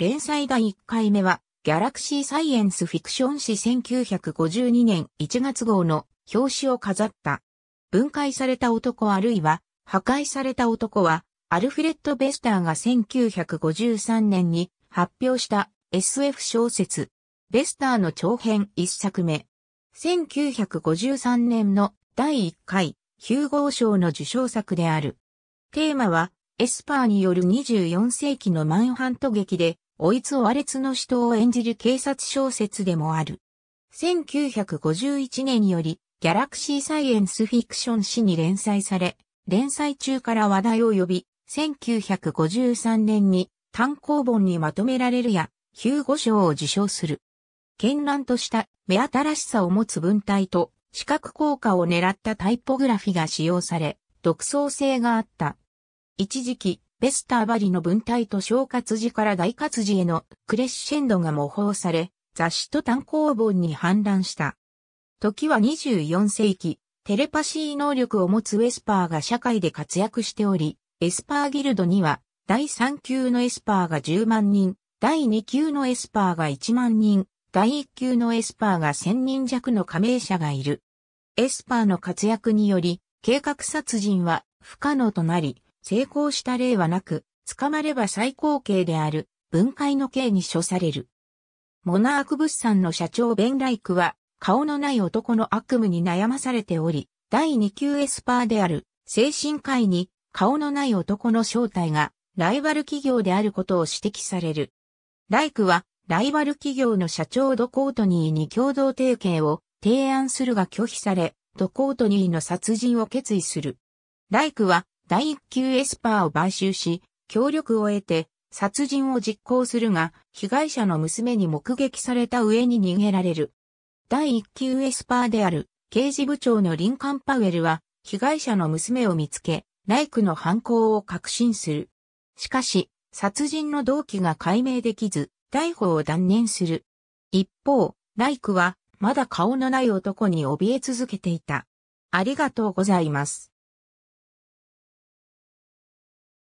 連載第1回目は、ギャラクシーサイエンスフィクション誌1952年1月号の表紙を飾った。分解された男あるいは、破壊された男は、アルフレッド・ベスターが1953年に発表した SF 小説、ベスターの長編1作目。1953年の第1回、ヒューゴー賞の受賞作である。テーマは、エスパーによる24世紀のマンハント劇で、おいつおあれつの人を演じる警察小説でもある。1951年より、ギャラクシーサイエンスフィクション誌に連載され、連載中から話題を呼び、1953年に単行本にまとめられるや、ヒューゴ賞を受賞する。絢爛とした目新しさを持つ文体と視覚効果を狙ったタイポグラフィが使用され、独創性があった。一時期、ベスターバリの文体と小活字から大活字へのクレッシェンドが模倣され、雑誌と単行本に氾濫した。時は24世紀、テレパシー能力を持つウェスパーが社会で活躍しており、エスパーギルドには、第3級のエスパーが10万人、第2級のエスパーが1万人、第1級のエスパーが1000人弱の加盟者がいる。エスパーの活躍により、計画殺人は不可能となり、成功した例はなく、捕まれば最高刑である分解の刑に処される。モナーク物産の社長ベンライクは、顔のない男の悪夢に悩まされており、第2級エスパーである精神科医に顔のない男の正体がライバル企業であることを指摘される。ライクはライバル企業の社長ドコートニーに共同提携を提案するが拒否され、ドコートニーの殺人を決意する。ライクは第一級エスパーを買収し、協力を得て、殺人を実行するが、被害者の娘に目撃された上に逃げられる。第一級エスパーである、刑事部長のリンカン・パウエルは、被害者の娘を見つけ、ライクの犯行を確信する。しかし、殺人の動機が解明できず、逮捕を断念する。一方、ライクは、まだ顔のない男に怯え続けていた。ありがとうございます。